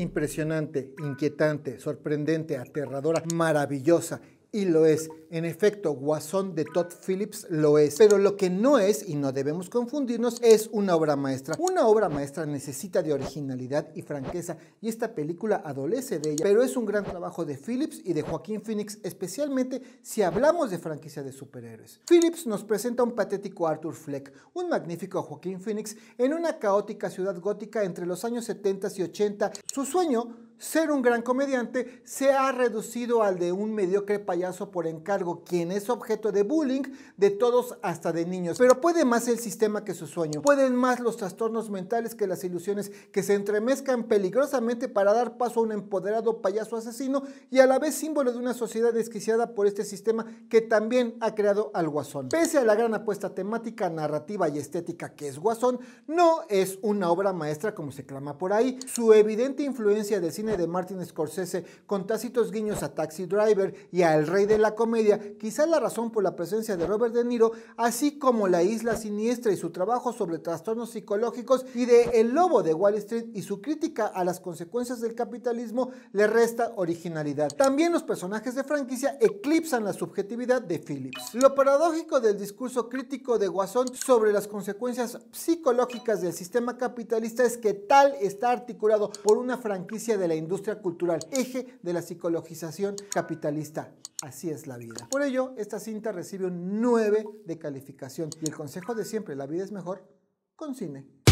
impresionante, inquietante, sorprendente, aterradora, maravillosa y lo es. En efecto, Guasón de Todd Phillips lo es. Pero lo que no es, y no debemos confundirnos, es una obra maestra. Una obra maestra necesita de originalidad y franqueza, y esta película adolece de ella. Pero es un gran trabajo de Phillips y de Joaquín Phoenix, especialmente si hablamos de franquicia de superhéroes. Phillips nos presenta un patético Arthur Fleck, un magnífico Joaquín Phoenix en una caótica ciudad gótica entre los años 70 y 80. Su sueño ser un gran comediante se ha reducido al de un mediocre payaso por encargo, quien es objeto de bullying de todos hasta de niños. Pero puede más el sistema que su sueño, pueden más los trastornos mentales que las ilusiones que se entremezcan peligrosamente para dar paso a un empoderado payaso asesino y a la vez símbolo de una sociedad desquiciada por este sistema que también ha creado al guasón. Pese a la gran apuesta temática, narrativa y estética que es guasón, no es una obra maestra como se clama por ahí. Su evidente influencia de de Martin Scorsese con tácitos guiños a Taxi Driver y a El Rey de la Comedia, quizá la razón por la presencia de Robert De Niro, así como La Isla Siniestra y su trabajo sobre trastornos psicológicos y de El Lobo de Wall Street y su crítica a las consecuencias del capitalismo, le resta originalidad. También los personajes de franquicia eclipsan la subjetividad de Phillips. Lo paradójico del discurso crítico de Guasón sobre las consecuencias psicológicas del sistema capitalista es que tal está articulado por una franquicia de la industria cultural, eje de la psicologización capitalista. Así es la vida. Por ello, esta cinta recibe un 9 de calificación y el consejo de siempre, la vida es mejor, con cine.